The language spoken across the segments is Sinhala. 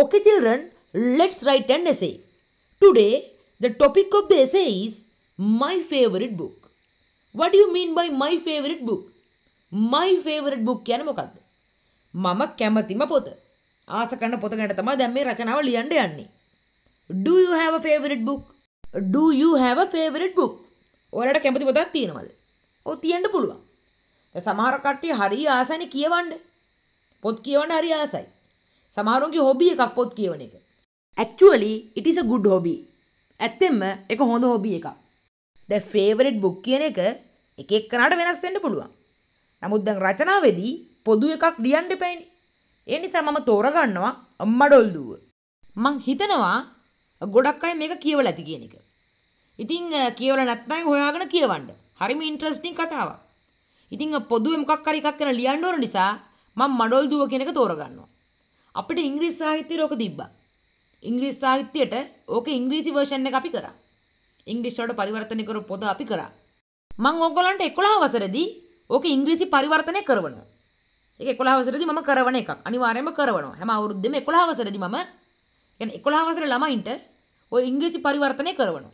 Okay, children, let's write an essay. Today, the topic of the essay is My Favorite Book. What do you mean by My Favorite Book? My Favorite Book කියන මොකක්ද? මම කැමතිම පොත. ආස කරන පොත ගැන තමයි දැන් මේ රචනාව ලියන්න යන්නේ. Do you have a favorite book? Do you have a favorite book? ඔයාලට කැමති පොතක් තියෙනවද? ඔව් තියෙන්න පුළුවන්. සමහර කට්ටිය හරිය ආසයිනේ කියවන්න. පොත් කියවන්න හරිය ආසයි. සමහරුන්ගේ හොබිය එකක් පොත් කියවන එක. Actually it is good hobby. ඇත්තෙම එක හොඳ හොබිය එකක්. ද ෆේවරට් බුක් කියන එක එක එක්කනට වෙනස් වෙන්න පුළුවන්. නමුත් දැන් රචනාවේදී පොදු එකක් ලියන්න එපෑනේ. ඒ නිසා මම තෝරගන්නවා අම්මඩොල් දුව. මං හිතනවා ගොඩක් අය මේක කියවලා ඇති කියන එක. ඉතින් කියවලා නැත්නම් හොයාගෙන කියවන්න. හරිම ඉන්ට්‍රස්ටිං කතාවක්. ඉතින් පොදුවේ මොකක් හරි එකක් ගැන ලියන්න ඕන නිසා මම මඩොල් දුව කියන එක තෝරගන්නවා. අපිට ඉංග්‍රීසි සාහිත්‍යයේ ඕක තිබ්බා. ඉංග්‍රීසි සාහිත්‍යයට ඕක ඉංග්‍රීසි වර්ෂන් එක අපි කරා. ඉංග්‍රීසි වලට පරිවර්තනය කරපු පොත අපි කරා. මම ඕගොල්ලන්ට 11 වසරේදී ඕක ඉංග්‍රීසි පරිවර්තනය කරවනවා. ඒක 11 වසරේදී මම කරවන එකක්. අනිවාර්යයෙන්ම කරවනවා. හැම අවුරුද්දෙම 11 වසරේදී මම කියන්නේ 11 වසර ළමයින්ට ওই ඉංග්‍රීසි පරිවර්තනය කරවනවා.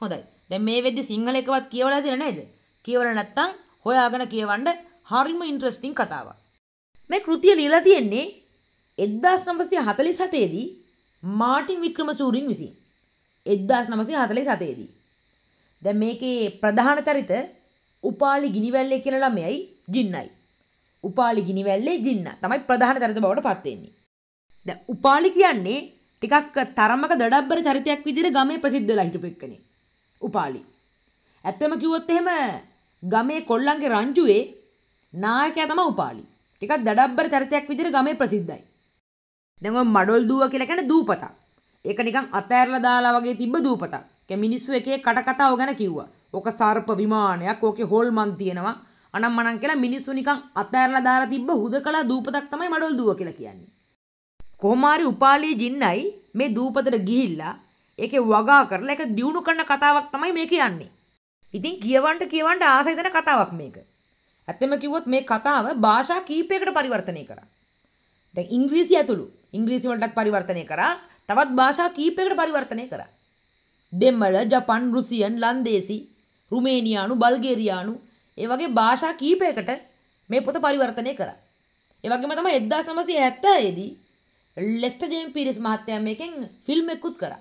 හොඳයි. දැන් මේ වෙද්දි සිංහල එකවත් කියවලා දෙන නේද? කියවලා නැත්තම් හොයාගෙන කියවන්න හරිම ඉන්ට්‍රස්ටිං කතාවක්. මේ කෘතිය ලියලා තියෙන්නේ එද්දාස් නමසය හතලි සතේදී මාටින් වික්‍රමසූරින් විසින් එද්දාස් නමසය හතලි සතේදී. දැ මේකේ ප්‍රධාන චරිත උපාලි ගිනිවැල්ලේ කියෙන ළමයයි ජින්නයි. උපාලි ගිනිවැල්ලේ ජින්න තමයි ප්‍රධාන චරිත බවට පත්වෙන්නේ. ද උපාලි කියන්නේ ටිකක් තරමක දඩබ්බර චරිතයක් විදිර ගමේ ප්‍රසිද්ධ ලහිටුපෙක්කනේ. උපාලි. ඇත්තම කිවොත් එහෙම ගමේ කොල්ලන්ගේ රංජුවේ නායකයා තම උපාලි ටිකක් දඩබ්බර චරිතයක් විදිර ගමේ ප්‍රසිද්ධයි. දැම මඩොල් දුව කියලකැන දූපතා. එක නිකං අතෑරල දාලා වගේ තිබ දූපතා කැ මිනිස්සු එකේ කටකතාව ගැන කිව්වා ඕක සර්ප විමානයක් ඕකෙ හොල් මන් තියෙනවා අනම් මනන් කියලා මිනිස්සු නිකං අතෑරලා දාලා තිබ්බ හුද කලා දූපතක් තමයි මඩොල් දුව කියලා කියන්නේ. කොහොමාරි උපාලී ජින්නයි මේ දූපතට ගිහිල්ලා ඒකේ වගා කරලා ඒක දියුණු කරන කතාවක් තමයි මේ කියන්නේ. ඉතින් කියවන්න කියවන්න ආසයි දෙන කතාවක් මේක. ඇත්තම කිව්වොත් මේ කතාව භාෂා කීපයකට පරිවර්තනය කරා. දැන් ඉංග්‍රීසි ඇතුළු ඉංග්‍රීසි වලටත් පරිවර්තනය කරා තවත් භාෂා කීපයකට පරිවර්තනය කරා. දෙමළ, ජපන්, රුසියන්, ලන්දේසි, රුමේනියානු, බල්ගේරියානු ඒ වගේ භාෂා කීපයකට මේ පොත පරිවර්තනය කරා. ඒ වගේම තමයි 1970 දී ලෙස්ටර් ජේම් පීරිස් මහත්තයා මේකෙන් ෆිල්ම් එකකුත් කරා.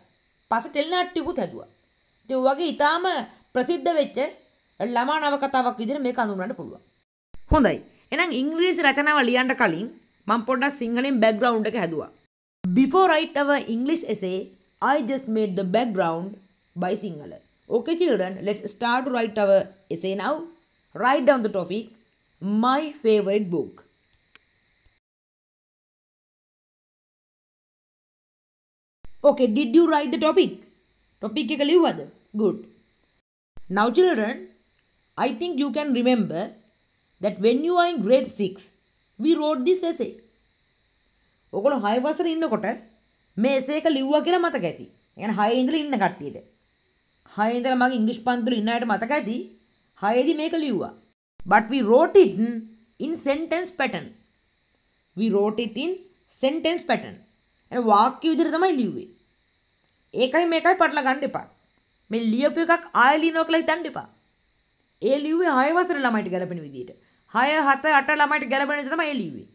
පස්සේ ටෙලිනාට්‍යකුත් හැදුවා. ඉතින් වගේ ඊටාම ප්‍රසිද්ධ වෙච්ච ළමා නවකතාවක් විදිහට මේක අඳුනන්න පුළුවන්. හොඳයි. එහෙනම් ඉංග්‍රීසි රචනාව ලියන්න කලින් මම පොඩ්ඩක් සිංහලෙන් බැග්‍රවුන්් එක හැදවා. Before write our English essay, I just made the background by Singular. Okay children, let's start to write our essay now. Write down the topic, my favorite book. Okay, did you write the topic? Topic එක ලිව්වද? Good. Now children, I think you can remember that when you are in grade 6, we wrote this essay ඔගොල්ලෝ 6 වසරේ ඉන්නකොට මේ essay එක ලිව්වා කියලා මතක ඇති. ඒ කියන්නේ 6 ඉඳලා ඉන්න කට්ටියට. 6 ඉඳලා මගේ ඉංග්‍රීසි පන්තිවල ඉන්න අයට මතක ඇති. 6 දී මේක ලිව්වා. But we wrote it in sentence pattern. We wrote it in sentence pattern. එන වාක්‍ය විදිහට තමයි ලිව්වේ. ඒකයි මේකයි පටල ගන්න එපා. මේ ලියපු එකක් ආයෙ ලියනවා කියලා හිතන්න එපා. ඒ ලිව්වේ 6 වසර ළමයිට ගැලපෙන විදිහට. හය හත අට ළමයිට ගැලපෙන තම එලිවේ.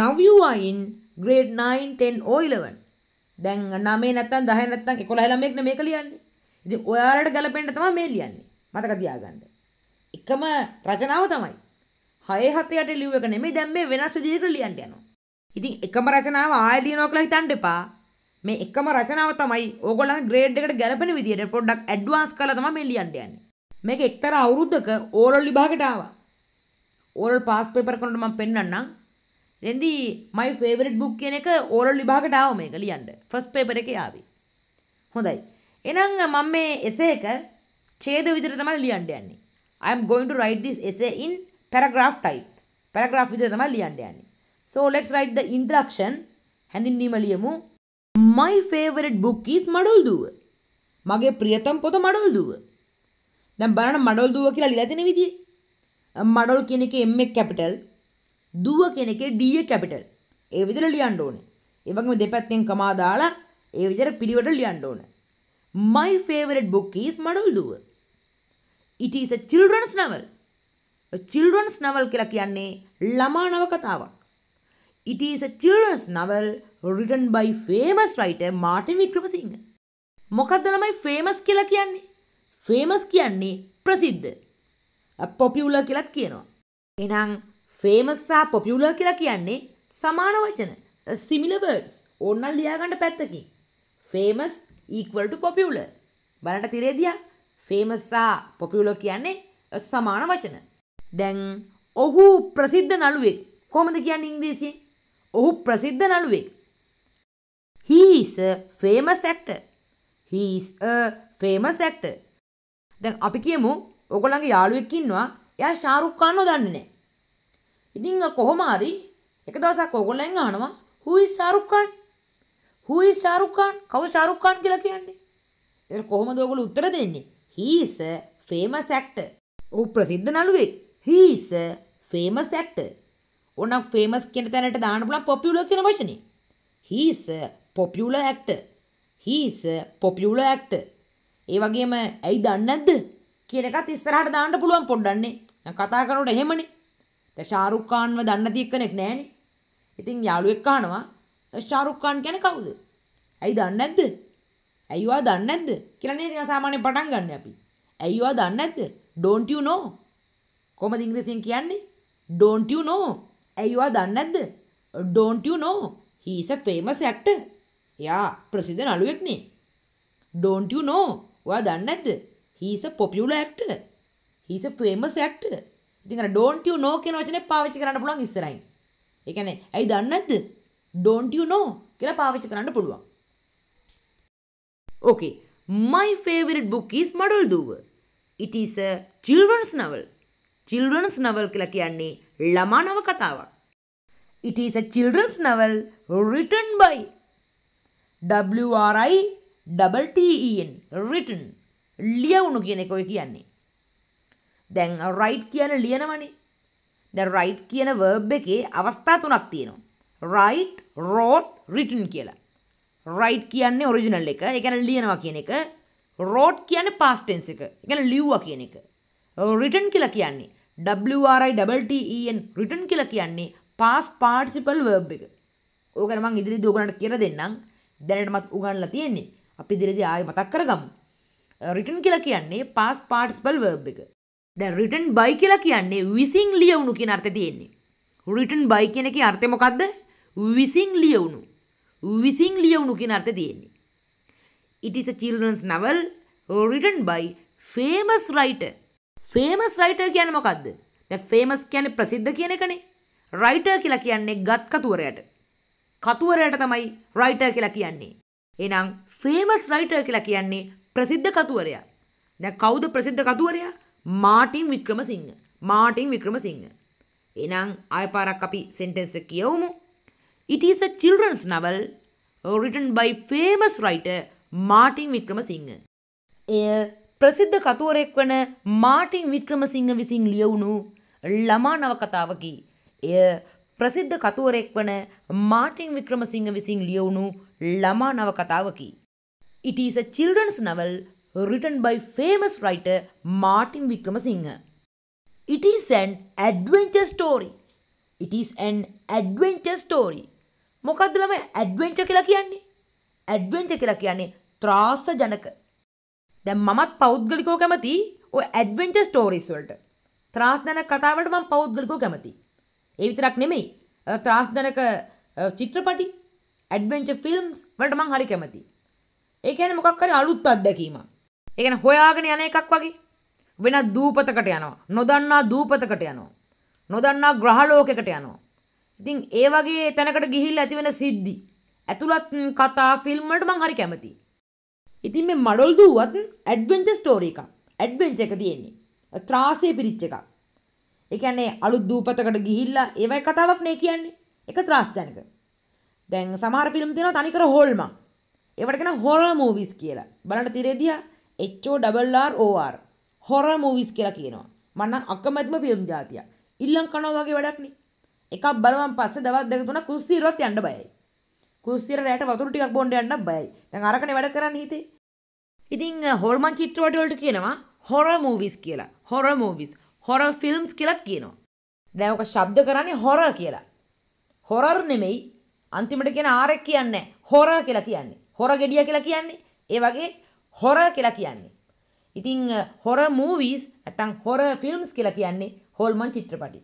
නවයුවයින් ග්‍රේඩ් 9ටන් ඕයිලවන් දැන් නමේ නැත්තන් දහ නැත්තන් එකොළ හළමෙක්න මේ කලියන්නේ ඉති ඔයාලට ගැලපෙන්ට තම මේ ලියන්නේ මතක තියාගන්න. එකම රචනාව තමයි හය හතයට ලිවක නෙමේ දැම්මේ වෙනස් විදික ලියන්ට යනවා. ඉතින් එකම රචනාව ආයලියනෝ කලා හිතන්ට එපා මේ එකම රචනාව තමයි ඕගොල ග්‍රේඩ් එකට ගැලපෙන විදියට පොඩ්ඩක් ඇඩ්වාන්ස් කලා තම මේ ලියන්ට යන්නේ මේක එක්තර අවුරුද්ධක ඕරල් විභාගටාවා ඕරල් පාස් පේපර් කරනට මම පෙන්වන්නම් රෙන්දි මයි ෆේවරට් බුක් කියන එක ඕරල් විභාගට ආව මේක ලියන්න ෆස්ට් පේපර් එකේ ආවේ හොඳයි එහෙනම් මම මේ එසේ එක ඡේද විදිහට තමයි ලියන්න යන්නේ I am going to write this essay in paragraph type paragraph විදිහට තමයි ලියන්න යන්නේ so let's write the introduction හැඳින්වීම ලියමු my favorite book is මඩොල්දුව මගේ ප්‍රියතම පොත මඩොල්දුව දැන් බලන්න මඩොල්දුව කියලා ලියලා තියෙන විදිහේ මඩොල් කියන එක එම් කැපිටල් දුව කියන එක ඩිය කැපිටල් ඒ විදිර ලියන්න ඕනේ. ඒ වගේම දෙපැත්තෙන් කමා දාලා ඒ විදිර පිළිවෙලට ලියන්න ඕන. My favorite book is මඩොල් දුව. It is a children's novel. A children's novel කියලා කියන්නේ ළමා නවකතාවක්. It is a children's novel written by famous writer Martin Wickremesinghe. මොකක්ද ළමයි famous කියලා කියන්නේ? famous කියන්නේ ප්‍රසිද්ධ. පොපියුල කියලත් කියනවා. එනම් ෆේමස්සා පොපියුල කියලා කියන්නේ සමාන වචන සිමිලවර්ඩස් ඕන්න ලියාගන්න පැත්තකින්. ෆේමස් ඊක්වල්ට පොපියුල බලට තිරේදිය ෆේමස්සා පොපියුල කියන්නේ සමාන වචන. දැන් ඔහු ප්‍රසිද්ධ නළුවෙක් කොමද කියන්න ඉංග්‍රීසියෙන් ඔහු ප්‍රසිද්ධ නළුවෙක්. හීස ෆේමස් ඇක්ට හීස් ෆේමස් ඇක්ට දැන් අපි කියමු ඔගොල්ලන්ගේ යාළුවෙක් ඉන්නවා. එයා ෂාරුක් ඛාන් නොදන්නේ නැහැ. ඉතින් කොහොම හරි එක දවසක් ඔයගොල්ලෙන් අහනවා who is Shah Rukh Khan? who is Shah Rukh Khan? කවුද ෂාරුක් ඛාන් කියලා කියන්නේ? ඒක කොහොමද ඔයගොල්ලෝ උත්තර දෙන්නේ? he is a famous actor. ඔහු ප්‍රසිද්ධ නළුවෙක්. he is a famous actor. ඕනම් ෆේමස් කියන තැනට දාන්න පුළුවන් පොපියුලර් කියන වචනේ. he is a popular actor. he is a popular actor. ඒ වගේම ඇයි දන්නේ නැද්ද? කියන එකත් ඉස්සරහට දාන්න පුළුවන් පොඩ්ඩන්නේ. දැන් කතා කරනකොට එහෙමනේ. දැන් ෂාරුක් ඛාන්ව දන්නේ නැති එක්කෙනෙක් නෑනේ. ඉතින් යාළුවෙක් අහනවා ෂාරුක් ඛාන් කියන්නේ කවුද? ඇයි දන්නේ නැද්ද? ඇයි ඔයා දන්නේ නැද්ද? කියලා නේද සාමාන්‍යයෙන් පටන් ගන්න අපි. ඇයි ඔයා දන්නේ නැද්ද? Don't you know? කොහමද ඉංග්‍රීසියෙන් කියන්නේ? Don't you know? ඇයි ඔයා දන්නේ නැද්ද? Don't you know? He is a famous actor. එයා ප්‍රසිද්ධ නළුවෙක් නේ. Don't you know? ඔයා දන්නේ නැද්ද? he's a popular actor he's a famous actor ඉතින් අර don't you know කියන වචනේ පාවිච්චි කරන්න පුළුවන් ඉස්සරහින් ඒ කියන්නේ ඇයි දන්නේ නැද්ද don't you know කියලා පාවිච්චි කරන්න පුළුවන් okay my favorite book is model duwa it is a children's novel children's novel කියලා කියන්නේ ළමා නව කතාවක් it is a children's novel written by W R I T T E N written ලියවුණු කියන එක ඔය කියන්නේ. දැන් රයිට් කියන ලියනවනේ. දැන් රයිට් කියන verb එකේ අවස්ථා තුනක් තියෙනවා. write, wrote, written කියලා. write කියන්නේ original එක. ඒ කියන්නේ ලියනවා කියන එක. wrote කියන්නේ past tense එක. ඒ කියන්නේ ලිව්වා කියන එක. written කියලා කියන්නේ w r i t t e n written කියලා කියන්නේ past participle verb එක. ඕක නම් මම ඉදිරියේදී ඔයගලන්ට කියලා දෙන්නම්. දැනටමත් උගන්ලා තියෙන්නේ. අපි ඉදිරියේදී ආයෙ මතක් කරගමු. රිටන් uh, කියලා කියන්නේ පාස් පාර්ටස්බල් වර්බ් එක දැ රිටන් බයි කියලා කියන්නේ විසිං ලියවුණු කිය අර්ථ තියෙන්නේ රිටන් බයි කියනක අර්ථමොකක්ද විසිං ලියවුණු විසිං ලියවුණු කිය අර්ථ තියෙන්නේ it is children's novel written by famous writer famous writer කියන මොකක්ද ද ෆේමස් කියන ප්‍රසිද්ධ කියන එකනේ රයිටර් කියලා කියන්නේ ගත් කතුවරයට කතුවරයට තමයි රයිටර් කියලා කියන්නේ එනම් ෆේමස් රයිටර් කියලා කියන්නේ ප්‍රසිද්ධ කතුවරයා. දැන් කවුද ප්‍රසිද්ධ කතුවරයා? මාටින් වික්‍රමසිංහ. මාටින් වික්‍රමසිංහ. එහෙනම් ආයපාරක් අපි සෙන්ටෙන්ස් එක කියවමු. It is a children's novel written by famous writer Martin Wickramasinghe. එය ප්‍රසිද්ධ කතුවරයෙක් වන මාටින් වික්‍රමසිංහ විසින් ලියවුණු ළමා නවකතාවකි. එය ප්‍රසිද්ධ කතුවරෙක් වන මාටින් වික්‍රමසිංහ විසින් ලියවුණු ළමා නවකතාවකි. It is a children's novel written by famous writer Martin Vikramasinghe. It is an adventure story. It is an adventure story. මොකක්ද ළමයි ඇඩ්වෙන්චර් කියලා කියන්නේ? ඇඩ්වෙන්චර් කියලා කියන්නේ ත්‍රාසජනක. දැන් මමත් පෞද්ගලිකව කැමති ඔය ඇඩ්වෙන්චර් ස්ටෝරීස් වලට. ත්‍රාසජනක කතා වලට මම පෞද්ගලිකව කැමති. ඒ විතරක් නෙමෙයි. ත්‍රාසජනක චිත්‍රපටි, ඇඩ්වෙන්චර් ෆිල්ම්ස් වලට මම හරි කැමතියි. ඒ කියන්නේ මොකක් හරි අලුත් අත්දැකීමක්. ඒ කියන්නේ හොයාගෙන යන එකක් වගේ. වෙනත් දූපතකට යනවා. නොදන්නා දූපතකට යනවා. නොදන්නා ග්‍රහලෝකයකට යනවා. ඉතින් ඒ වගේ තැනකට ගිහිල්ලා ඇති වෙන සිද්ධි. ඇතුළත් කතා ෆිල්ම් වලට මං හරි කැමතියි. ඉතින් මේ මඩොල් දූවත් ඇඩ්වෙන්චර් ස්ටෝරි එකක්. ඇඩ්වෙන්චර් එක තියෙන්නේ. ත්‍රාසයේ පිරිච්ච එකක්. ඒ කියන්නේ අලුත් දූපතකට ගිහිල්ලා ඒවයි කතාවක් නේ කියන්නේ. ඒක ත්‍රාස්ජනක. දැන් සමහර ෆිල්ම් තියෙනවා තනිකර හොල්මන්. ඒවටකෙන හොර මූවිස් කියලා බලට තිරේදිය එච්චෝ ඩබල්RෝR හොර මූවිස් කියලා කියනවා මන්න අකමැතිම ෆිල්ම් ජාතිය ඉල්ලං කනෝ වගේ වැඩක්නේ එකක් බලවන් පස්සේ දවස් දෙක තුනක් කුස්සිරුවත් යන්න බයයි කුස්සිර රැට වතුර ටිකක් බොන්න යන්න බයයි දැන් අරකනේ වැඩ කරන්න හිතේ ඉතින් හොල්මන් චිත්‍රවල වලට කියනවා හොර මූවිස් කියලා හොර මූවිස් හොර ෆිල්ම්ස් කියලා කියනවා දැන් ඔක ශබ්ද කරන්නේ හොර කියලා හොරර් නෙමෙයි අන්තිමට කියන ආරක් කියන්නේ හොර කියලා කියන්නේ හොර ගෙඩිය කියලා කියන්නේ ඒ වගේ හොර කියලා කියන්නේ. ඉතිං හොර මූවීස් ඇතං හොර ෆිල්ම්ස් කියලා කියන්නේ හොල්මන් චිත්‍රපටි.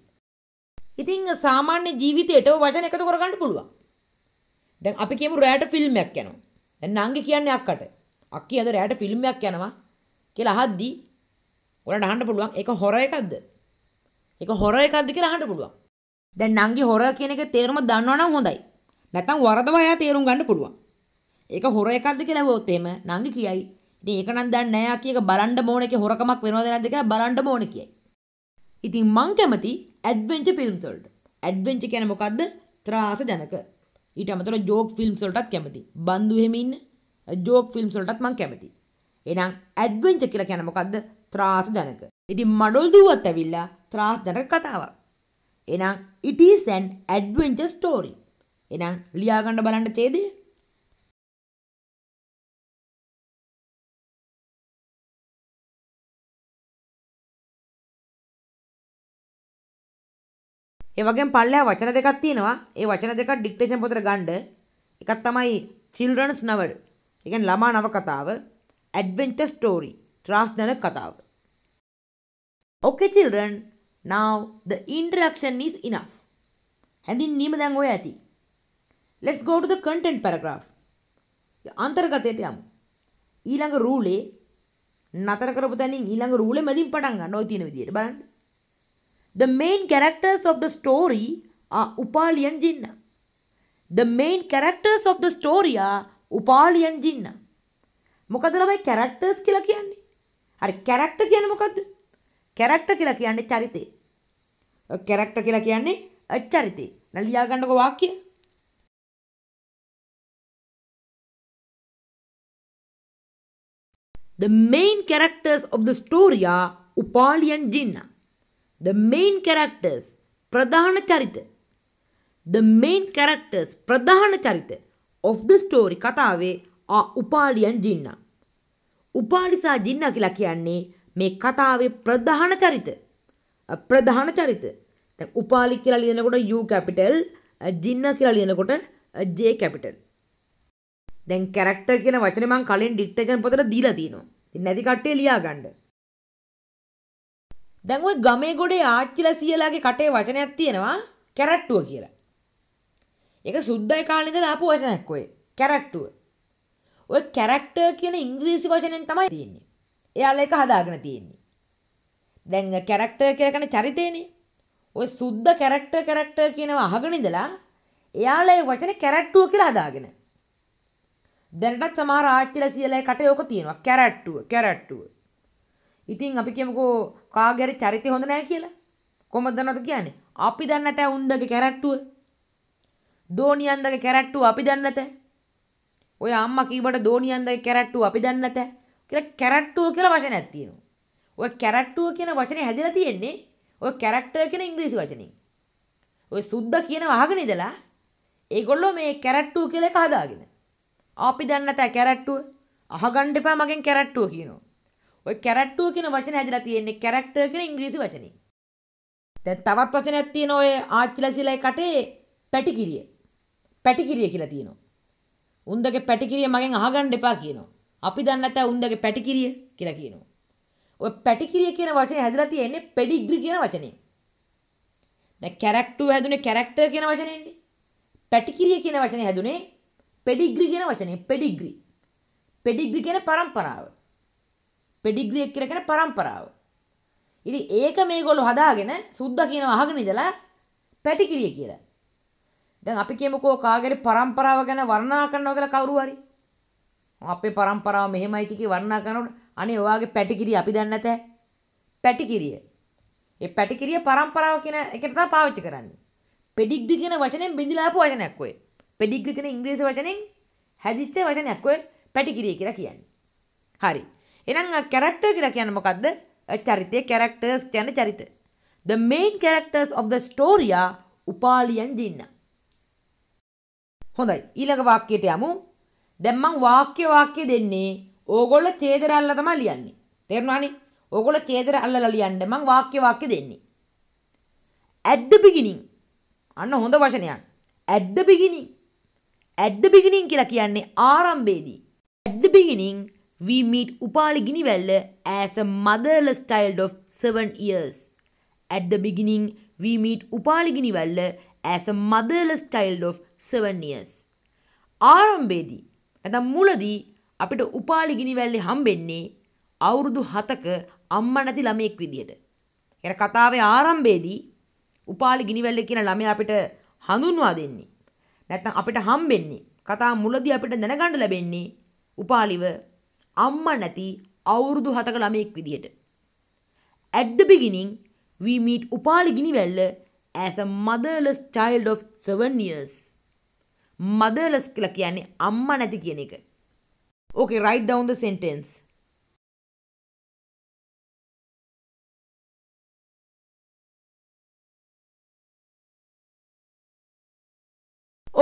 ඉතිං සාමාන්‍ය ජීවිතයට වචන එකතු කරගන්න පුළුවන්. දැන් අපි කියමු රෑට ෆිල්ම්යක් යනවා. දැන් නංගි කියන්නේ අක්කට. අක්කි අද රෑට ෆිල්ම්යක් යනවා කියලා අහද්දී ඔයාලට අහන්න පුළුවන් ඒක හොර එකක්ද? ඒක හොර එකක්ද කියලා අහන්න පුළුවන්. දැන් නංගි හොර කියන එක තේරුම දන්නවනම් හොඳයි. නැත්නම් වරදවා එයා තේරුම් ගන්න පුළුවන්. ඒක හොර එකක්ද කියලා ඇහුවොත් එහෙම නංගි කියයි. ඉතින් ඒක නම් දන්නේ නැහැ ආකි එක බලන්න මොන එකේ හොරකමක් වෙනවද නැද්ද කියලා බලන්න ඕනේ කියයි. ඉතින් මං කැමති ඇඩ්වෙන්චර් ෆිල්ම්ස් වලට. ඇඩ්වෙන්චර් කියන්නේ මොකද්ද? ත්‍රාස ජනක. ඊට අමතරව ජෝක් ෆිල්ම්ස් වලටත් කැමති. බන්දු එහෙම ඉන්න ජෝක් ෆිල්ම්ස් වලටත් මං කැමති. එහෙනම් ඇඩ්වෙන්චර් කියලා කියන්නේ මොකද්ද? ත්‍රාස ජනක. ඉතින් මඩොල් දුවත් ඇවිල්ලා ත්‍රාස ජනක කතාවක්. එහෙනම් it is an adventure story. එහෙනම් ලියා ගන්න බලන්න ඡේදය ඒවගේ පල්ලයා වචන දෙකක් තියෙනවා ඒ වචන දෙකක් ඩික්ටේෂන් පොතර ගණ්ඩ එකක් තමයි චිල්රන්ස් නවල් එකන් ළමා නව කතාව ඇඩවෙන්ච ස්ටෝරි ත්‍රාස්දන කතාව okay children now the introduction is enough හැඳින්වීම දැන් ඔය ඇති let's go to the content paragraph අන්තර්ගතයට යමු ඊළඟ රූලේ නතර කරපු තැනින් ඊළඟ රූලේ මැදින් පටන් ගන්න ඔය තියෙන විදියට බලන්න The main characters of the story are Upali and Jinnah. The main characters of the story are Upali and Jinnah. මොකද ළමයි characters කියලා කියන්නේ? හරි character කියන්නේ මොකද්ද? character කියලා කියන්නේ චරිතේ. character කියලා කියන්නේ චරිතේ. නම් ලියා ගන්නකෝ වාක්‍යය. The main characters of the story are Upali and Jinnah. the main characters ප්‍රධාන චරිත the main characters ප්‍රධාන චරිත of the story කතාවේ are උපාලියන් ජින්නා. උපාලිසා ජින්නා කියලා කියන්නේ මේ කතාවේ ප්‍රධාන චරිත. ප්‍රධාන චරිත. දැන් උපාලි කියලා ලියනකොට U capital, ජින්නා කියලා ලියනකොට J capital. දැන් character කියන වචනේ මම කලින් dictation පොතට දීලා තියෙනවා. ඉතින් නැති කට්ටිය ලියා ගන්න. දැන් ওই ගමේ ගොඩේ ආච්චිලා සීයලාගේ කටේ වචනයක් තියෙනවා කැරට්ටුව කියලා. ඒක සුද්දයි කාලේ ඉඳලා ආපු වචනයක් ඔය කැරට්ටුව. ඔය කැරක්ටර් කියන ඉංග්‍රීසි වචනෙන් තමයි තියෙන්නේ. එයාලා ඒක හදාගෙන තියෙන්නේ. දැන් කැරක්ටර් කියලා කියන්නේ චරිතේනේ. ඔය සුද්ධ කැරක්ටර් කැරක්ටර් කියනවා අහගෙන ඉඳලා එයාලා ඒ වචනේ කැරට්ටුව කියලා හදාගෙන. දැනටත් සමහර ආච්චිලා සියලා කටේ ඕක තියෙනවා කැරට්ටුව කැරට්ටුව. ඉතින් අපි කියමුකෝ කාගරි චරිතය හොඳ නෑ කියලා කොමද දන්නවද කියන්නේ අපි දන්නේ නැත උන්දගේ කැරට්ටුව දෝනියන්දගේ කැරට්ටුව අපි දන්නේ නැත ඔය අම්මා කීවට දෝනියන්දගේ කැරට්ටුව අපි දන්නේ නැත කියලා කැරට්ටුව කියලා වචනයක් තියෙනවා ඔය කැරට්ටුව කියන වචනේ හැදිලා තියෙන්නේ ඔය කැරක්ටර් කියන ඉංග්‍රීසි වචනේ ඔය සුද්ද කියන වහගෙන ඉඳලා ඒගොල්ලෝ මේ කැරට්ටුව කියලා එක හදාගෙන අපි දන්නේ නැත කැරට්ටුව අහගන්න එපා මගෙන් කැරට්ටුව කියනවා ඔය කැරක්ටර් කියන වචනේ හැදලා තියෙන්නේ කැරක්ටර් කියන ඉංග්‍රීසි වචනේ. දැන් තවත් වචනයක් තියෙන ඔය ආච්චිලසිලයි කටේ පැටිකිරිය. පැටිකිරිය කියලා තියෙනවා. උන්දගේ පැටිකිරිය මගෙන් අහගන්න එපා කියනවා. අපි දන්නේ නැත උන්දගේ පැටිකිරිය කියලා කියනවා. ඔය පැටිකිරිය කියන වචනේ හැදලා තියෙන්නේ පෙඩිග්‍රි කියන වචනේ. දැන් කැරක්ටර් හැදුනේ කැරක්ටර් කියන වචනේනේ. පැටිකිරිය කියන වචනේ හැදුනේ පෙඩිග්‍රි කියන වචනේ. පෙඩිග්‍රි. පෙඩිග්‍රි කියන પરම්පරාව. පෙඩිග්‍රිය කියලා කියන්නේ પરම්පරාව. ඉතින් ඒක මේගොල්ලෝ හදාගෙන සුද්ද කියනව අහගෙන ඉඳලා පැටිකිරිය කියලා. දැන් අපි කියමුකෝ කාගේරි પરම්පරාව ගැන වර්ණනා කරනවා කියලා කවුරු හරි. අපේ પરම්පරාව මෙහෙමයි කිකි වර්ණනා කරනකොට අනේ ඔයාගේ පැටිකිරිය අපි දන්නේ නැතේ. පැටිකිරිය. ඒ පැටිකිරිය પરම්පරාව කියන එකට තමයි පාවිච්චි කරන්නේ. පෙඩිග්ඩි කියන වචනයෙන් බිඳිලා ආපු වචනයක් ඔය. පෙඩිග්ඩි කියන ඉංග්‍රීසි වචනෙන් හැදිච්ච වචනයක් ඔය පැටිකිරිය කියලා කියන්නේ. හරි. එහෙනම් කැරක්ටර් කියලා කියන්නේ මොකද්ද? චරිතයේ කැරක්ටර්ස් කියන්නේ චරිත. The main characters of the story are Upali and ජින්නා. හොඳයි ඊළඟ වාක්‍යයට යමු. දැන් මම වාක්‍ය වාක්‍ය දෙන්නේ ඕගොල්ලෝ ඡේදර අල්ලලා තමයි ලියන්නේ. තේරුණානේ? ඕගොල්ලෝ ඡේදර අල්ලලා ලියන්න මම වාක්‍ය වාක්‍ය දෙන්නේ. At the beginning අන්න හොඳ වචනයක්. At the beginning. At the beginning කියලා කියන්නේ ආරම්භයේදී. At the beginning We meet Upali Giniwella as a motherless child of 7 years. At the beginning, we meet Upali Giniwella as a motherless child of 7 years. ආරම්භයේදී නැත්නම් මුලදී අපිට උපාලි ගිනිවැල්ලේ හම්බෙන්නේ අවුරුදු 7ක අම්මා නැති ළමයෙක් විදියට. කියන කතාවේ ආරම්භයේදී උපාලි ගිනිවැල්ලේ කියන ළමයා අපිට හඳුන්වා දෙන්නේ. නැත්නම් අපිට හම්බෙන්නේ කතාව මුලදී අපිට දැනගන්න ලැබෙන්නේ උපාලිව අම්මා නැති අවුරුදු 7ක ළමයෙක් විදියට. At the beginning, we meet Upali ගිනිවැල්ල as a motherless child of 7 years. motherless කියලා කියන්නේ අම්මා නැති කියන එක. Okay, write down the sentence.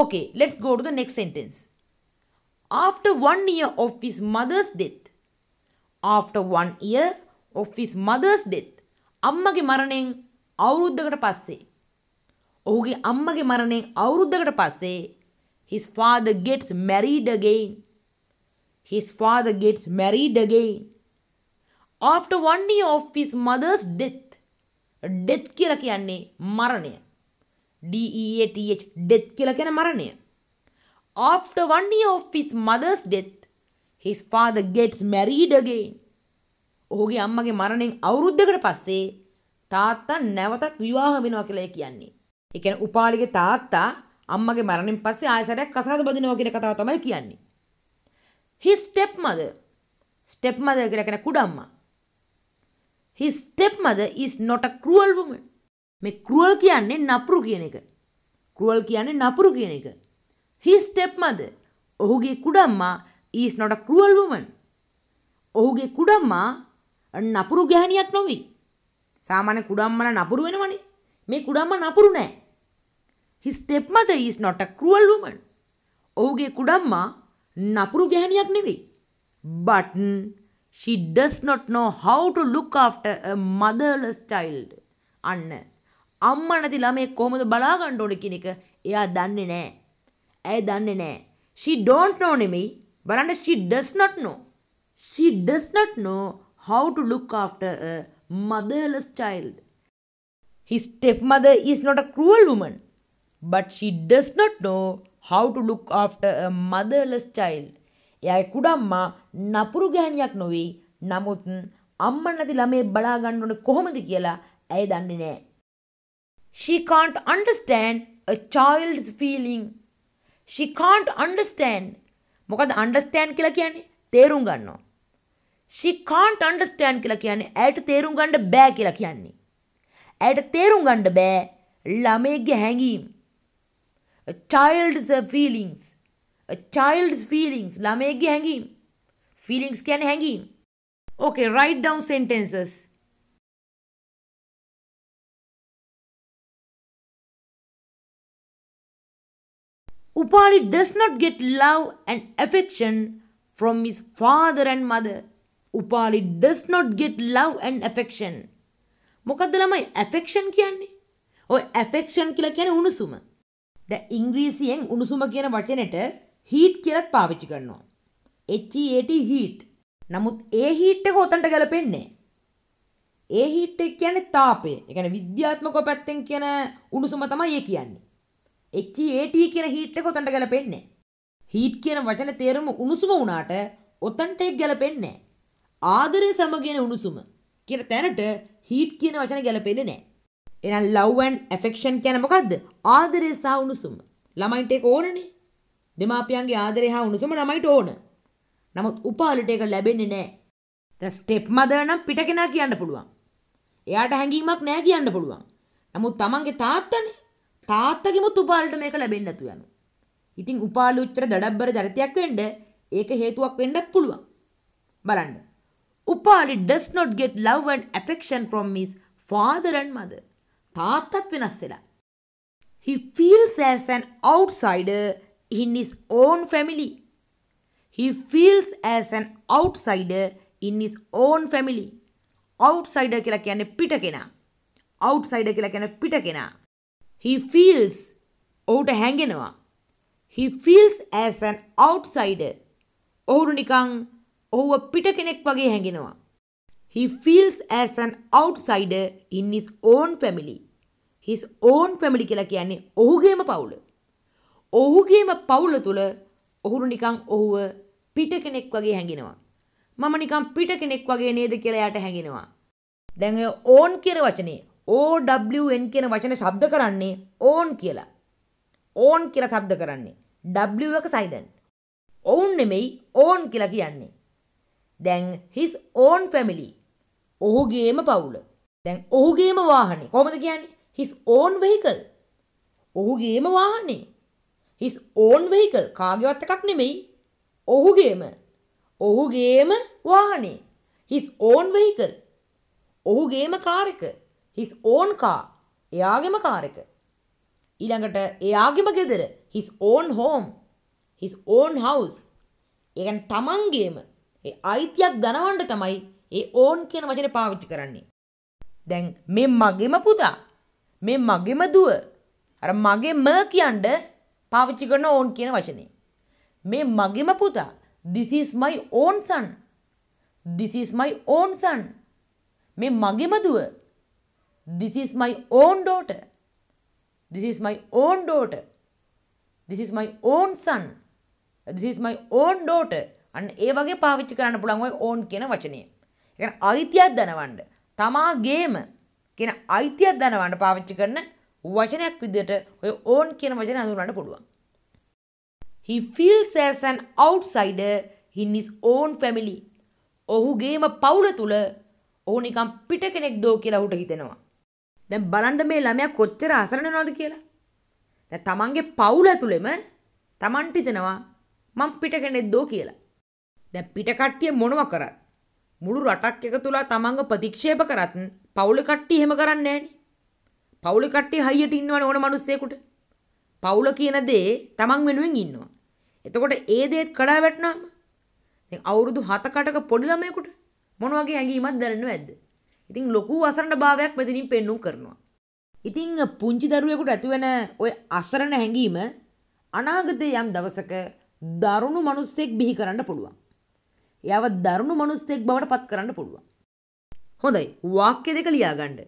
Okay, let's go to the next sentence. after one year of his mother's death. After one year of his mother's death. අම්මගේ මරණයෙන් අවුරුද්දකට පස්සේ. ඔහුගේ අම්මගේ මරණයෙන් අවුරුද්දකට පස්සේ his father gets married again. His father gets married again. After one year of his mother's death. death කියලා කියන්නේ මරණය. D E A T H death කියලා කියන මරණය. After one year of his mother's death, his father gets married again. ඔහුගේ අම්මගේ මරණයෙන් අවුරුද්දකට පස්සේ තාත්තා නැවතත් විවාහ වෙනවා කියලා කියන්නේ. ඒ කියන්නේ උපාලිගේ තාත්තා අම්මගේ මරණයෙන් පස්සේ ආයසරයක් කසාද බඳිනවා කියන කතාව තමයි කියන්නේ. His stepmother stepmother කියලා කියන කුඩම්මා. His stepmother is not a cruel woman. මේ cruel කියන්නේ නපුරු කියන එක. cruel කියන්නේ නපුරු කියන එක. His stepmother, ඔහුගේ කුඩම්මා is not a cruel woman. ඔහුගේ කුඩම්මා නපුරු ගැහණියක් නොවේ. සාමාන්‍ය කුඩම්මලා නපුරු වෙනවනේ. මේ කුඩම්මා නපුරු නෑ. His stepmother is not a cruel woman. ඔහුගේ කුඩම්මා නපුරු ගැහණියක් නෙවෙයි. But she does not know how to look after a motherless child. අන්න අම්මා නැති ළමයෙක් කොහොමද බලා ගන්න ඕනේ කියන එක එයා දන්නේ නැහැ. ඇය දන්නේ නෑ. She don't know නෙමෙයි. බලන්න she does not know. She does not know how to look after a motherless child. His stepmother is not a cruel woman, but she does not know how to look after a motherless child. එයාගේ කුඩම්මා නපුරු ගෑණියක් නොවේ. නමුත් අම්මා නැති ළමේ බලා ගන්න ඕනේ කොහොමද කියලා ඇය දන්නේ නැහැ. She can't understand a child's feeling she can't understand මොකද understand කියලා කියන්නේ තේරුම් ගන්නවා she can't understand කියලා කියන්නේ ඇයට තේරුම් ගන්න බෑ කියලා කියන්නේ ඇයට තේරුම් ගන්න බෑ ළමයෙක්ගේ හැඟීම් a child's feelings a child's feelings ළමයෙක්ගේ හැඟීම් feelings කියන්නේ හැඟීම් okay write down sentences Upali does not get love and affection from his father and mother. Upali does not get love and affection. මොකක්ද ළමයි affection කියන්නේ? ඔය affection කියලා කියන්නේ උණුසුම. දැන් ඉංග්‍රීසියෙන් උණුසුම කියන වචනෙට heat කියලත් පාවිච්චි කරනවා. H E A T heat. නමුත් ඒ heat එක උතන්ට ගැලපෙන්නේ ඒ heat එක කියන්නේ තාපය. ඒ කියන්නේ විද්‍යාත්මකව පැත්තෙන් කියන උණුසුම තමයි ඒ කියන්නේ. එච්චට කියන හිට් එක කොතන්ට ගැලපෙන්නේ. හිට් කියන වචන තේරම උණුසුම වුණාට ඔතන්ට එක් ගැලපෙන්නේ. ආදරය සමගෙන උණුසුම කියන තැනට හිට් කියන වචන ගැලපෙන්නේ නෑ. එනම් ලව්වන් ඇෆෙක්ෂන් කියන මොකක්ද ආදරය සහ උණුසුම ළමයිට එක ඕනනේ. දෙමාපියන්ගේ ආදරය හා උණුසුම ළමයිට ඕන. නමුත් උපාලට එක ලැබෙන්නේ නෑ. දැන් ස්ටෙප් මදර් නම් පිටකෙනා කියන්න පුළුවන්. එයාට හැඟීමක් නෑ කියන්න පුළුවන්. නමුත් තමන්ගේ තාත්තනේ තාත්තගෙමුත් උපාලට මේක ලැබෙන්නේ නැතු යනවා. ඉතින් උපාලු උච්චර දඩබ්බර චරිතයක් වෙන්න ඒක හේතුවක් වෙන්න පුළුවන්. බලන්න. Upali does not get love and affection from his father and mother. තාත්තත් වෙනස් වෙලා. He feels as an outsider in his own family. He feels as an outsider in his own family. outsider කියලා කියන්නේ පිට කෙනා. outsider කියලා කියන්නේ පිට කෙනා. He feels ඔහුට හැඟෙනවා. He feels as an outsider. ඔහුට නිකං ඔහුව පිට කෙනෙක් වගේ හැඟෙනවා. He feels as an outsider in his own family. His own family කියලා කියන්නේ ඔහුගේම පවුල. ඔහුගේම පවුල තුළ ඔහුරු නිකං ඔහුව පිට කෙනෙක් වගේ හැඟෙනවා. මම නිකම් පිට කෙනෙක් වගේ නේද කියලා යට හැඟෙනවා. දැන් ඔය ඕන් කියන වචනේ OWN කියන වචනේ ශබ්ද කරන්නේ ඕන් කියලා. ඕන් කියලා ශබ්ද කරන්නේ. W එක සයිලන්ට්. ඔවුන් නෙමෙයි ඕන් කියලා කියන්නේ. දැන් his own family. ඔහුගේම පවුල. දැන් ඔහුගේම වාහනේ. කොහොමද කියන්නේ? his own vehicle. ඔහුගේම වාහනේ. his own vehicle. කාගේවත් එකක් නෙමෙයි. ඔහුගේම. ඔහුගේම වාහනේ. his own vehicle. ඔහුගේම කාර් එක. හිස් ඕන් කා එයාගෙම කාරක. ඊළඟට එයාගෙම ගෙදර හිස් ඕන් හෝම් හිස් ඕන් හවස් ඒකන් තමන්ගේම ඒ අයිතියක් දනවන්ට තමයි ඒ ඕන් කියන වචන පාවිච්චි කරන්නේ. දැන් මේ මගේම පුතා මේ මගේම දුව අර මගේ ම කියන්ඩ පාවිච්චි කරන ඕන් කියන වචනේ. මේ මගේම පුතා this is my own son this is my own son මේ මගේම දුව This is my own daughter. This is my own daughter. This is my own son. This is my own daughter. අන්න ඒ වගේ පාවිච්චි කරන්න පුළුවන් ওই own කියන වචනේ. ඒ කියන්නේ අයිතියක් දනවන්න. තමාගේම කියන අයිතියක් දනවන්න පාවිච්චි කරන වචනයක් විදිහට ඔය own කියන වචනේ හඳුන්වන්න පුළුවන්. He feels as an outsider in his own family. ඔහුගේම පවුල තුල ඔහු නිකන් පිට කෙනෙක් දෝ කියලා ඔහුට හිතෙනවා. දැන් බලන්න මේ ළමයා කොච්චර අසරණ වෙනවද කියලා. දැන් තමන්ගේ පවුල ඇතුළෙම තමන්ට හිතෙනවා මං පිටකෙනෙක්දෝ කියලා. දැන් පිටකට්ටිය මොනවා කරත් මුළු රටක් එක තුලා තමන්ග ප්‍රතික්ෂේප කරත් පවුල කට්ටිය එහෙම කරන්නේ නැහනේ. පවුල කට්ටිය හයියට ඉන්නවනේ ඕන මිනිස්සෙකුට. පවුල කියන දේ තමන් වෙනුවෙන් ඉන්නවා. එතකොට ඒ දේත් කඩා වැටෙනාම දැන් අවුරුදු 7කටක පොඩි ළමයෙකුට මොන වගේ ඇඟීමක් දැනෙන්නවද? ඉතින් ලොකු අසරණ භාවයක් මෙතනින් පෙන්නුම් කරනවා. ඉතිං පුංචි දරුවෙකුට ඇතිවෙන ඔය අසරණ හැඟීම අනාගතය යම් දවසක දරුණු මනුස්සෙක් බිහි කරන්න පුළුවන්. යව දරුණු මනුස්සෙක් බවට පත් කරන්න පුළුවන්. හොඳයි වාක්‍ය දෙක ලියාගන්න.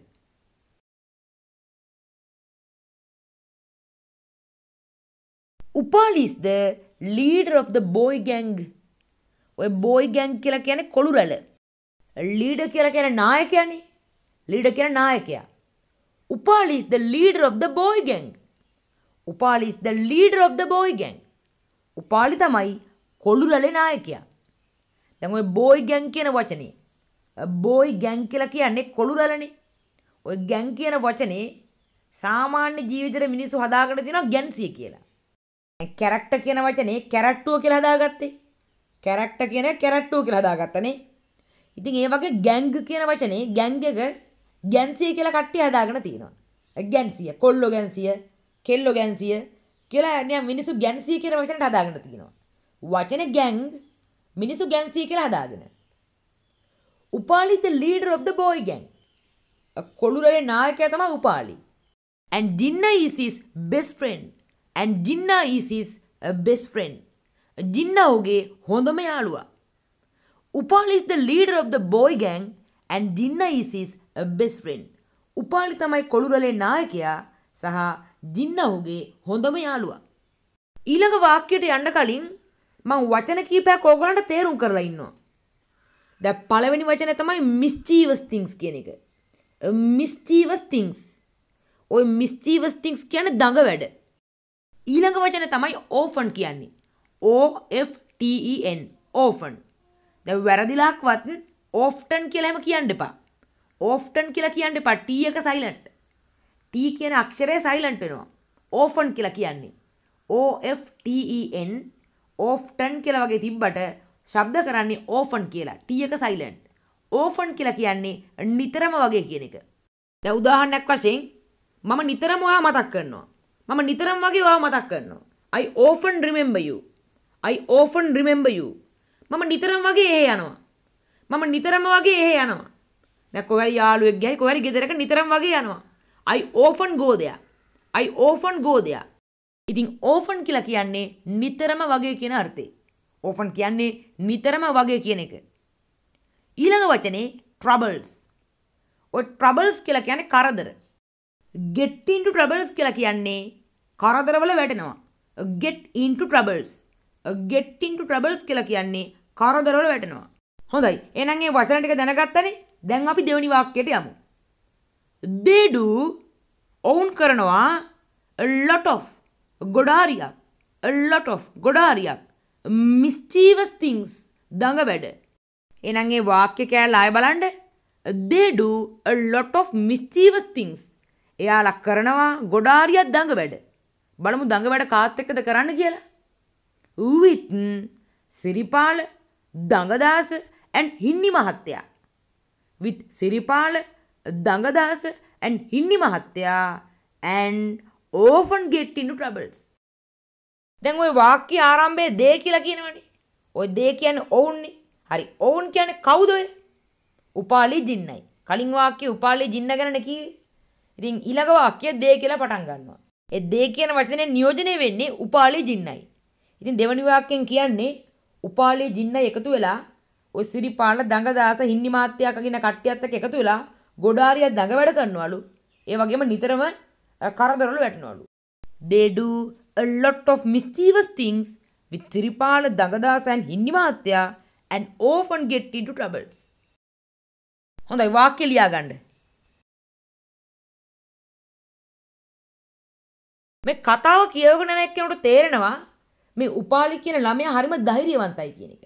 Upali is the leader of the boy gang. ඔය boy gang කියලා කියන්නේ කොළු රැළ. ලීඩ කියලා කියන නායකයනේ. ලීඩ කියන නායකයා. Upali is the leader of the boy gang. Upali is the leader of the boy gang. Upali තමයි කොළු රැළේ නායකයා. දැන් ওই boy gang කියන වචනේ boy gang කියලා කියන්නේ කොළු රැළනේ. ওই gang කියන වචනේ සාමාන්‍ය ජීවිතේ මිනිස්සු හදාගෙන තියෙනවා ගැන්සිය කියලා. කැරක්ටර් කියන වචනේ කැරට්ටුව කියලා හදාගත්තේ. කැරක්ටර් කියන කැරට්ටුව කියලා හදාගත්තනේ. ඉතින් ඒ වගේ ගැංග කියන වචනේ ගැංග එක ගැන්සිය කියලා කට්ටිය හදාගෙන තියෙනවා ගැන්සිය කොල්ලෝ ගැන්සිය කෙල්ලෝ ගැන්සිය කියලා නිකන් මිනිස්සු ගැන්සිය කියන වචනට හදාගෙන තියෙනවා වචන ගැංග මිනිසු ගැන්සිය කියලා හදාගෙන Upali the leader of the boy gang කොළුරලේ නායකයා තමයි Upali and Dinna is his best friend and Dinna is his best friend Dinna ඔහුගේ හොඳම යාළුවා Upali is the leader of the boy gang and Jinna is his uh, best friend. Upali තමයි කොළුරලේ නායකයා සහ ජින්න ඔහුගේ හොඳම යාළුවා. ඊළඟ වාක්‍යයට යන්න කලින් මං වචන කීපයක් ඕගලන්ට තේරුම් කරලා ඉන්නවා. දැන් පළවෙනි වචනේ තමයි mischievous things කියන එක. Uh, mischievous things. ওই mischievous things කියන්නේ දඟ වැඩ. ඊළඟ වචනේ තමයි orphan කියන්නේ. O F T E N orphan. දැන් වැරදිලාක්වත් often කියලා එහෙම කියන්න එපා. often කියලා කියන්න එපා. t එක silent. t කියන අක්ෂරය silent වෙනවා. often කියලා කියන්නේ o f t e n often කියලා වගේ තිබ්බට ශබ්ද කරන්නේ often කියලා. t එක silent. often කියලා කියන්නේ නිතරම වගේ කියන එක. දැන් උදාහරණයක් වශයෙන් මම නිතරම ඔයාව මතක් කරනවා. මම නිතරම වගේ ඔයාව මතක් කරනවා. I often remember you. I often remember you. මම නිතරම වගේ එහෙ යනවා. මම නිතරම වගේ එහෙ යනවා. දැන් කොහරි යාළුවෙක් ගියයි කොහරි ගෙදරක නිතරම වගේ යනවා. I often go there. I often go there. ඉතින් often කියලා කියන්නේ නිතරම වගේ කියන අර්ථේ. often කියන්නේ නිතරම වගේ කියන එක. ඊළඟ වචනේ troubles. ඔය troubles කියලා කියන්නේ කරදර. get into troubles කියලා කියන්නේ කරදරවල වැටෙනවා. get into troubles. ගෙට්ටින්ට ට්‍රබල්ස් කියලා කියන්නේ කරදරවල වැටෙනවා. හොඳයි. එහෙනම් මේ වචන ටික දැනගත්තනේ. දැන් අපි දෙවෙනි වාක්‍යයට යමු. They do ඔවුන් කරනවා a lot of ගොඩාරියක් a lot of ගොඩාරියක් mischievous things දඟ වැඩ. එහෙනම් මේ වාක්‍ය කෑල්ල ආය බලන්න. They do a lot of mischievous things. එයාලා කරනවා ගොඩාරියක් දඟ වැඩ. බලමු දඟ වැඩ කාත් එක්කද කරන්න කියලා. with සිරිපාල දඟදාස and හින්නි මහත්තයා with සිරිපාල දඟදාස and හින්නි මහත්තයා and often get into troubles දැන් ওই වාක්‍ය ආරම්භයේ දේ කියලා කියනවනේ ওই දේ කියන්නේ ඔවුන්නේ හරි ඔවුන් කියන්නේ කවුද ඔය උපාලි ජින්නයි කලින් වාක්‍යයේ උපාලි ජින්න ගැන කිව්වේ ඉතින් ඊළඟ වාක්‍යය දේ කියලා පටන් ගන්නවා ඒ දේ කියන වචනේ නියෝජනය වෙන්නේ උපාලි ජින්නයි ඉතින් දෙවනි වාක්‍යයෙන් කියන්නේ උපාලි ජින්න එකතු වෙලා ඔය සිරිපාල දඟදාස හින්දි මාත්‍යා කියන කට්ටියත් එක්ක එකතු වෙලා ගොඩාරිය දඟ වැඩ කරනවලු. ඒ වගේම නිතරම කරදරවල වැටෙනවලු. They do a lot of mischievous things with Siripala දඟදාස and Hindi මාත්‍යා and often get into troubles. හොඳයි වාක්‍ය ලියාගන්න. මේ කතාව කියවගෙන යන එක්කෙනෙකුට තේරෙනවා මේ උපාලි කියන ළමයා හරිම ධෛර්යවන්තයි කියන එක.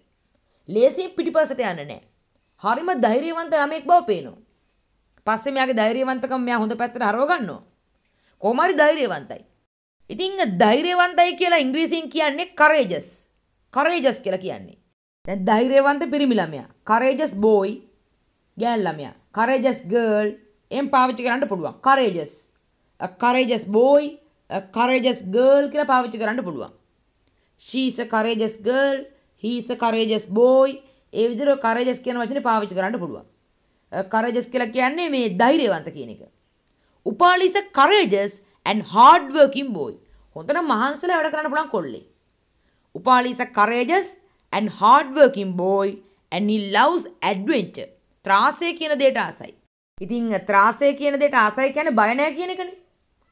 ලේසියෙන් පිටිපස්සට යන්නේ නැහැ. හරිම ධෛර්යවන්ත ළමෙක් බව පේනවා. පස්සේ මෙයාගේ ධෛර්යවන්තකම මෙයා හොඳ පැත්තට හරව ගන්නවා. කොහොම හරි ධෛර්යවන්තයි. ඉතින් ධෛර්යවන්තයි කියලා ඉංග්‍රීසියෙන් කියන්නේ courageous. courageous කියලා කියන්නේ. දැන් ධෛර්යවන්ත පිරිමි ළමයා, courageous boy ගෑන් ළමයා, courageous girl එම් පාවිච්චි කරන්න පුළුවන්. courageous. a courageous boy, a courageous girl කියලා පාවිච්චි කරන්න පුළුවන්. she's a courageous girl he's a courageous boy ඒ විදිහට courageous කියන වචනේ පාවිච්චි කරන්න පුළුවන් courageous කියලා කියන්නේ මේ ධෛර්යවන්ත කියන එක Upali is a courageous and hard working boy හොඳට මහන්සිලා වැඩ කරන්න පුළුවන් කොල්ලේ Upali is a courageous and hard working boy and he loves adventure ත්‍රාසය කියන දෙයට ආසයි ඉතින් ත්‍රාසය කියන දෙයට ආසයි කියන්නේ බය නැහැ කියන එකනේ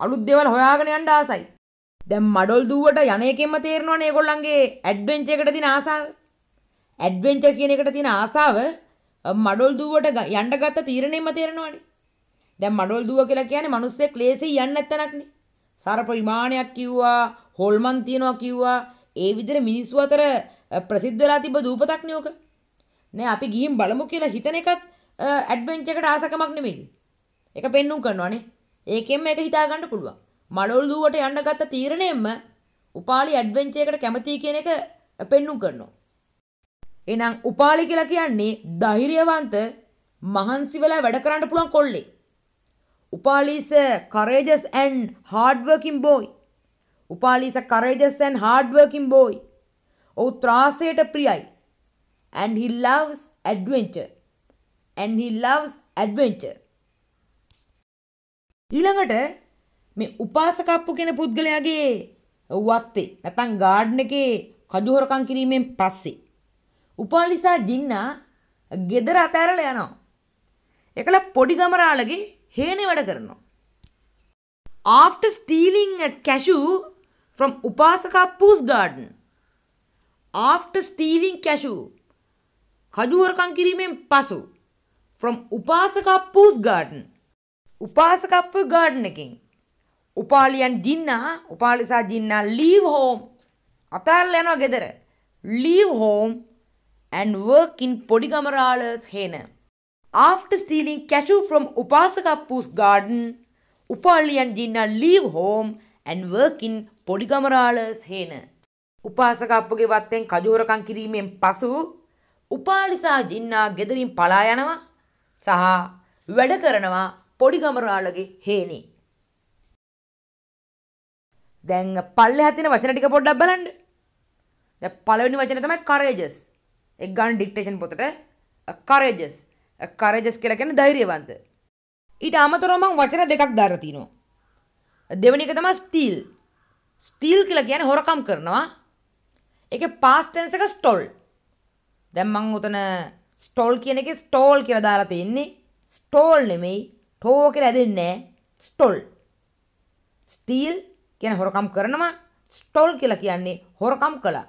අලුත් දේවල් හොයාගෙන යන්න ආසයි දැම් මඩොල් දුවට යන එකෙන්ම තේරෙනවා නේ ඒගොල්ලන්ගේ ඇඩ්වෙන්චර් එකට තියෙන ආසාව. ඇඩ්වෙන්චර් කියන එකට තියෙන ආසාව මඩොල් දුවට යන්න ගත්ත තීරණයෙන්ම තේරෙනවානේ. දැන් මඩොල් දුව කියලා කියන්නේ මිනිස්සෙක් ලේසි යන්න නැත්තනක්නේ. සර්ප විමානයක් කිව්වා, හොල්මන් තියනවා කිව්වා, ඒ විදිහට මිනිස්සු අතර ප්‍රසිද්ධ වෙලා තිබ්බ දූපතක් නියෝක. නෑ අපි ගිහින් බලමු කියලා හිතන එකත් ඇඩ්වෙන්චර් එකට ආසකමක් නෙමෙයි. ඒක පෙන්눔 කරනවානේ. ඒකෙන්ම ඒක හිතා ගන්න පුළුවන්. මඩොල්දුවට යන්න ගත්ත තීරණයෙන්ම උපාලි ඇඩ්වෙන්චයකට කැමතියි කියන එක පෙන්නුම් කරනවා. එනම් උපාලි කියලා කියන්නේ ධෛර්යවන්ත මහන්සි වෙලා වැඩ කරන්න පුළුවන් කොල්ලේ. Upali is a courageous and hardworking boy. Upali is a courageous and hardworking boy. ඔහු ත්‍රාසයට ප්‍රියයි. and he loves adventure. and he loves adventure. ඊළඟට මේ උපාසකප්පු කෙන පුද්ගලයාගේ වත්තේ නැතන් ගාඩ්න එකේ කජුහොරකම් කිරීමෙන් පස්සේ. උපාලිසා ජින්නා ගෙදර අතෑරල යනවා. එකල පොඩි ගමරාලගේ හේනෙ වැඩ කරනවා. After stealing a cashew from Upasakappu's garden. After stealing cashew. කජුහොරකම් කිරීමෙන් පසු. from Upasakappu's garden. උපාසකප්පු ගාඩ්න එකින් උපාලියන් ජින්නා උපාලිසා ජින්නා leave home අතහැරලා යනවා ගෙදර leave home and work in Podigamarala's henna after stealing cashew from Upasakappu's garden Upali and Jinna leave home and work in Podigamarala's henna උපාසකප්පුගේ වත්තෙන් කජෝරකම් කිරීමෙන් පසු උපාලිසා ජින්නා ගෙදරින් පලා යනවා සහ වැඩ කරනවා පොඩිගමරාලගේ හේනේ දැන් පල්ලෙහා තියෙන වචන ටික පොඩ්ඩක් බලන්න. දැන් පළවෙනි වචනේ තමයි courageous. එක් ගන්න ඩික්ටේෂන් පොතට courageous. courageous කියලා කියන්නේ ධෛර්යවන්ත. ඊට අමතරව මම වචන දෙකක් දාලා තිනවා. දෙවෙනි එක තමයි steal. steal කියලා කියන්නේ හොරකම් කරනවා. ඒකේ past tense එක stole. දැන් මම උතන stole කියන එකේ stole කියලා දාලා තින්නේ. stole නෙමෙයි. ටෝ කියලා හැදෙන්නේ නැහැ. stole. steal කියන හොරකම් කරනවා ස්ටොල් කියලා කියන්නේ හොරකම් කළා.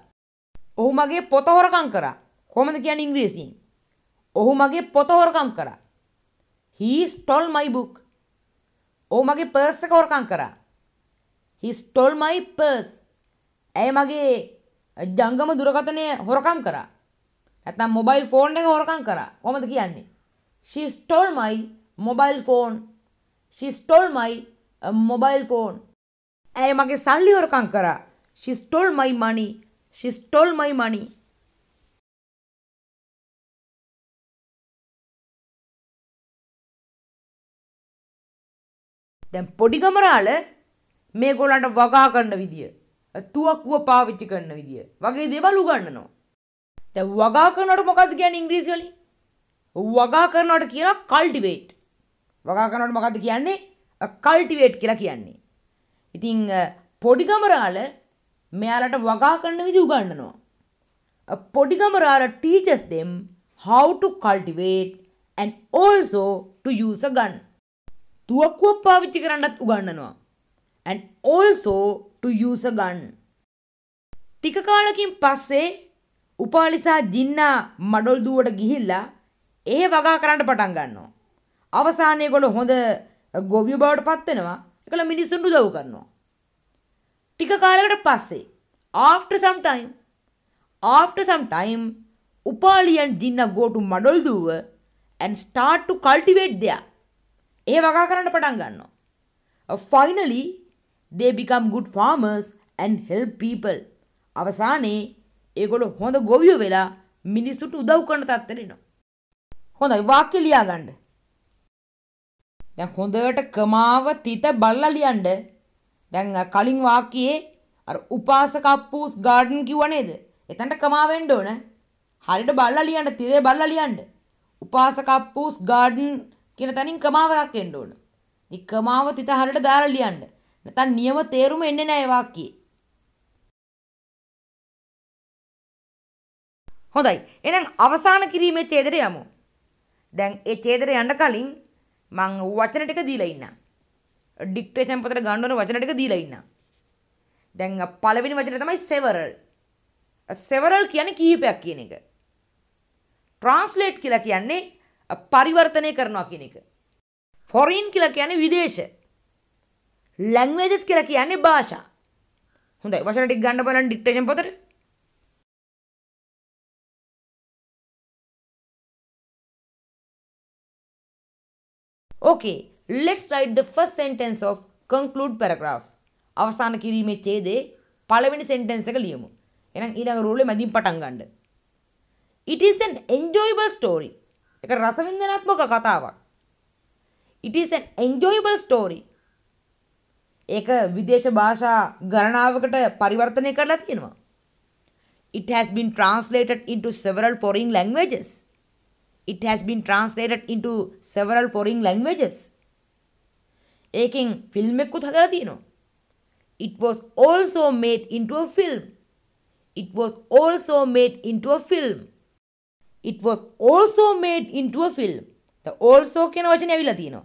ඔහු මගේ පොත හොරකම් කරා. කොහොමද කියන්නේ ඉංග්‍රීසියෙන්? ඔහු මගේ පොත හොරකම් කරා. he stole my book. ඔහු මගේ පර්ස් එක හොරකම් කරා. he stole my purse. ඇය මගේ ජංගම දුරකථනය හොරකම් කරා. නැත්නම් මොබයිල් ෆෝන් එක හොරකම් කරා. කොහොමද කියන්නේ? she stole my mobile phone. she stole my uh, mobile phone. ඇය මගේ සල්ලි හොරකං කරා. She stole my money. She stole my money. දැන් පොඩි ගමරාල මේගොල්ලන්ට වගා කරන විදිය, තුවක්කුව පාවිච්චි කරන විදිය වගේ දේවල් උගන්වනවා. දැන් වගා කරනවට මොකද්ද කියන්නේ ඉංග්‍රීසි වලින්? වගා කරනවට කියනවා cultivate. වගා කරනවට මොකද්ද කියන්නේ? cultivate කියලා කියන්නේ. ඉතිං පොඩිගමරාල මෙයාලට වගා කන්න විදි උගන්නනවා. Podigamarala teaches them how to cultivate and also to use a gun. තුවක්කුවක් පාවිච්චි කරන්නත් උගන්නනවා. and also to use a gun. ටික කාලකින් පස්සේ උපාලිසා ජින්නා මඩොල් දුවට ගිහිල්ලා ඒ වගා කරන්න පටන් ගන්නවා. අවසානයේ ගොල්ලෝ හොඳ ගොවියෝ බවට පත් වෙනවා. එකල මිනිස්සුන්ට උදව් කරනවා. ටික කාලයකට පස්සේ after some time after some time Upali and Jinnah go to Madolduwa and start to cultivate there. ඒ වගා කරන්න පටන් ගන්නවා. Uh, finally they become good farmers and help people. අවසානයේ ඒගොල්ලෝ හොඳ ගොවියෝ වෙලා මිනිස්සුන්ට උදව් කරන තත්ත්වෙට එනවා. හොඳයි වාක්‍ය ලියා ගන්න. දැන් හොඳට කමාව තිත බල්ලා ලියන්න. දැන් කලින් වාක්‍යයේ අර උපාසක අප්පූස් ගාඩන් කිව්වා නේද? එතනට කමාව වෙන්න ඕන. හරියට බල්ලා ලියන්න, තිරේ බල්ලා ලියන්න. උපාසක අප්පූස් ගාඩන් කියන තැනින් කමාවක් එන්න ඕන. ඉතින් කමාව තිත හරියට දාලා ලියන්න. නැත්නම් නියම තේරුම එන්නේ නැහැ වාක්‍යයේ. හොඳයි. එහෙනම් අවසාන කිරීමේ ඡේදයට යමු. දැන් ඒ ඡේදයට යන්න කලින් මං වචන ටික දීලා ඉන්නම්. ඩික්ටේෂන් පොතට ගන්න ඕන වචන ටික දීලා ඉන්නම්. දැන් පළවෙනි වචනේ තමයි several. several කියන්නේ කිහිපයක් කියන එක. translate කියලා කියන්නේ පරිවර්තනය කරනවා කියන එක. foreign කියලා කියන්නේ විදේශ. languages කියලා කියන්නේ භාෂා. හොඳයි වචන ටික ගන්න බලන්න ඩික්ටේෂන් පොතට. Okay, let's write the first sentence of conclude paragraph. අවසාන කිරීමේ ඡේදේ පළවෙනි sentence එක ලියමු. එහෙනම් ඊළඟ rule එක මැදින් පටන් ගන්න. It is an enjoyable story. ඒක රසවින්දනාත්මක කතාවක්. It is an enjoyable story. ඒක විදේශ භාෂා ගණනාවකට පරිවර්තනය කරලා තියෙනවා. It has been translated into several foreign languages. it has been translated into several foreign languages. ඒකෙන් ෆිල්ම් එකකුත් හදලා තියෙනවා. It was also made into a film. It was also made into a film. It was also made into a film. The also කියන වචනේ ඇවිල්ලා තියෙනවා.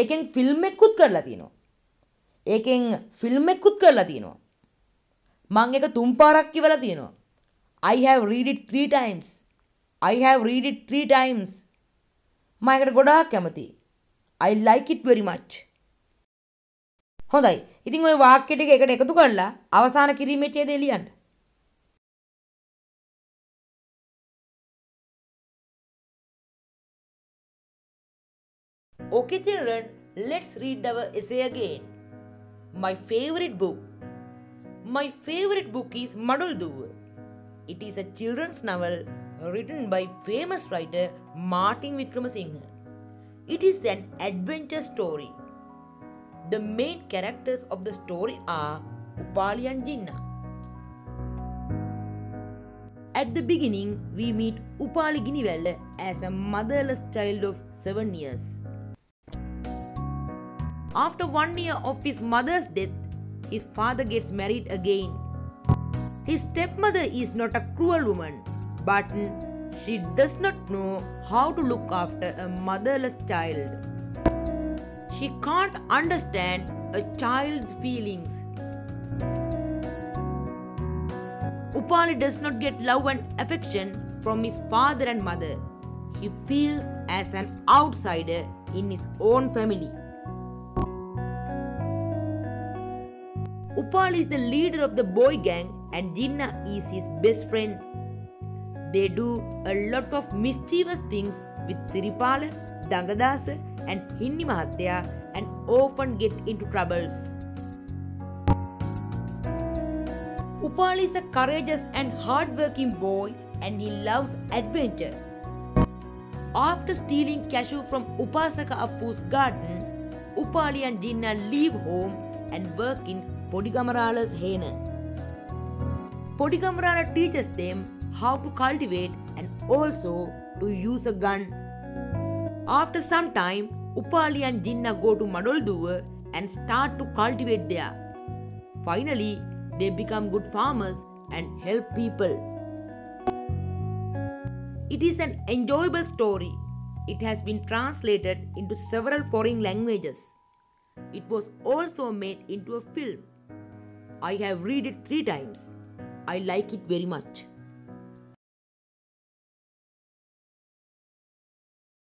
ඒකෙන් ෆිල්ම් එකකුත් කරලා තියෙනවා. ඒකෙන් ෆිල්ම් එකකුත් කරලා තියෙනවා. මං එක තුන් පාරක් කියවලා තියෙනවා. I have read it three times. I have read it three times. මයකට ගොඩාක් කැමති. I like it very much. හොඳයි. ඉතින් ওই වාක්‍ය ටික එකට එකතු කරලා අවසාන කිරීමේ ඡේදය ලියන්න. Okay children, let's read our essay again. My favorite book. My favorite book is Madulduwa. It is a children's novel written by famous writer Martin Vikramasinghe. It is an adventure story. The main characters of the story are Upali and Jinnah. At the beginning, we meet Upali Giniwelda as a motherless child of 7 years. After one year of his mother's death, his father gets married again. His stepmother is not a cruel woman, but she does not know how to look after a motherless child. She can't understand a child's feelings. Upali does not get love and affection from his father and mother. He feels as an outsider in his own family. Upal is the leader of the boy gang and Dinna is his best friend they do a lot of mischievous things with Siripala, Dangadasa, and Hindi Mahatya and often get into troubles. Upal is a courageous and hardworking boy and he loves adventure. After stealing cashew from Upasaka Appu's garden, Upali and Dinna leave home and work in Podigamarala's henna. Podigamarala teaches them how to cultivate and also to use a gun. After some time, Upali and Jinnah go to Madolduwa and start to cultivate there. Finally, they become good farmers and help people. It is an enjoyable story. It has been translated into several foreign languages. It was also made into a film. I have read it three times. I like it very much.